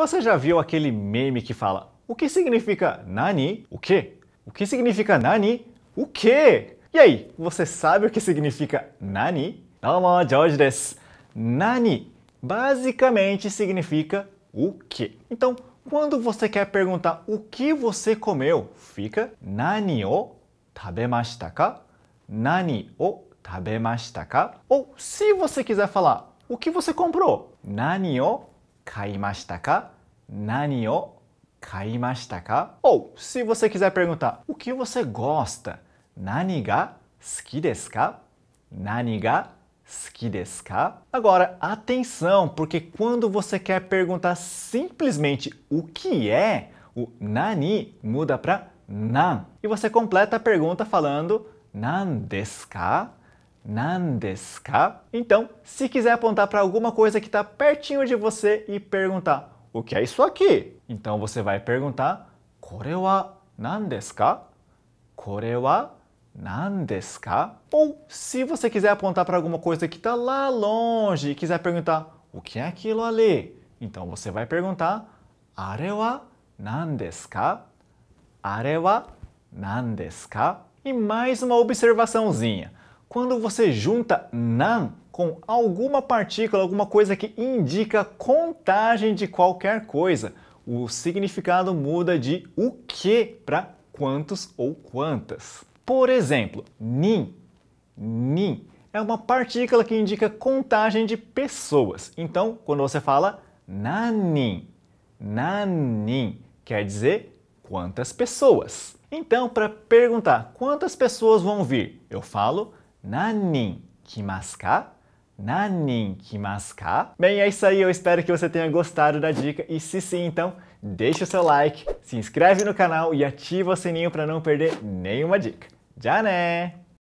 Você já viu aquele meme que fala o que significa nani? O quê? O que significa nani? O quê? E aí, você sabe o que significa nani? Domo, George des. Nani basicamente significa o quê? Então, quando você quer perguntar o que você comeu, fica nani o tabemashita ka? Nani o tabemashita ka? Ou se você quiser falar o que você comprou, nani o 買いましたか何を買いましたか Ou, se você quiser perguntar o que você gosta, nani ga Nani ga Agora, atenção, porque quando você quer perguntar simplesmente o que é, o nani muda para nan. E você completa a pergunta falando nan desu nandesuka? Então, se quiser apontar para alguma coisa que está pertinho de você e perguntar o que é isso aqui? Então você vai perguntar kore wa nandesuka? Kore wa nandesuka? Ou se você quiser apontar para alguma coisa que está lá longe e quiser perguntar o que é aquilo ali? Então você vai perguntar are wa nandesuka? Are wa nandesuka? E mais uma observaçãozinha quando você junta nan com alguma partícula, alguma coisa que indica contagem de qualquer coisa. O significado muda de o que para quantos ou quantas. Por exemplo, nin. Nin é uma partícula que indica contagem de pessoas. Então, quando você fala nanin, nanin quer dizer quantas pessoas. Então, para perguntar quantas pessoas vão vir, eu falo 何人来ますか何人来ますか Bem, é isso aí. Eu espero que você tenha gostado da dica. E se sim, então deixa o seu like, se inscreve no canal e ativa o sininho para não perder nenhuma dica. Já né!